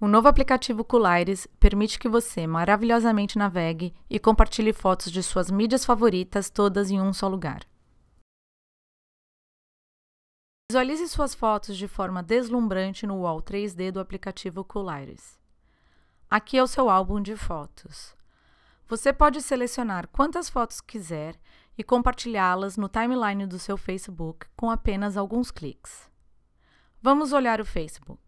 O novo aplicativo Culaires permite que você maravilhosamente navegue e compartilhe fotos de suas mídias favoritas todas em um só lugar. Visualize suas fotos de forma deslumbrante no wall 3D do aplicativo Culaires. Aqui é o seu álbum de fotos. Você pode selecionar quantas fotos quiser e compartilhá-las no timeline do seu Facebook com apenas alguns cliques. Vamos olhar o Facebook.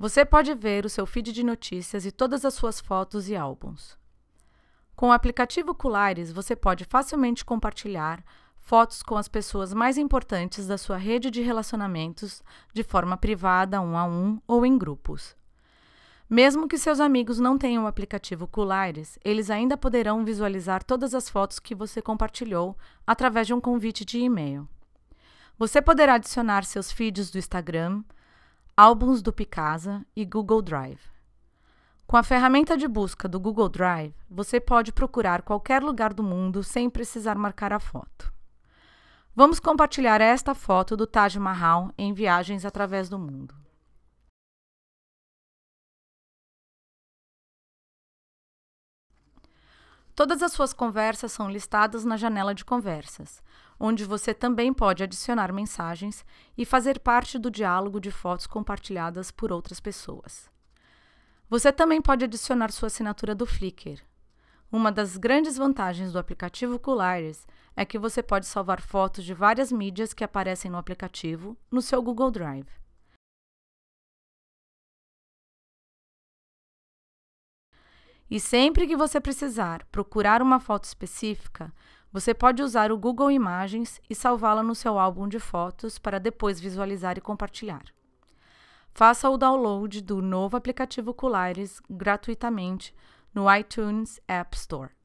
Você pode ver o seu feed de notícias e todas as suas fotos e álbuns. Com o aplicativo Culares, você pode facilmente compartilhar fotos com as pessoas mais importantes da sua rede de relacionamentos de forma privada, um a um ou em grupos. Mesmo que seus amigos não tenham o aplicativo Culares, eles ainda poderão visualizar todas as fotos que você compartilhou através de um convite de e-mail. Você poderá adicionar seus feeds do Instagram, Álbuns do Picasa e Google Drive. Com a ferramenta de busca do Google Drive, você pode procurar qualquer lugar do mundo sem precisar marcar a foto. Vamos compartilhar esta foto do Taj Mahal em viagens através do mundo. Todas as suas conversas são listadas na janela de conversas, onde você também pode adicionar mensagens e fazer parte do diálogo de fotos compartilhadas por outras pessoas. Você também pode adicionar sua assinatura do Flickr. Uma das grandes vantagens do aplicativo Colares é que você pode salvar fotos de várias mídias que aparecem no aplicativo no seu Google Drive. E sempre que você precisar procurar uma foto específica, você pode usar o Google Imagens e salvá-la no seu álbum de fotos para depois visualizar e compartilhar. Faça o download do novo aplicativo Colares gratuitamente no iTunes App Store.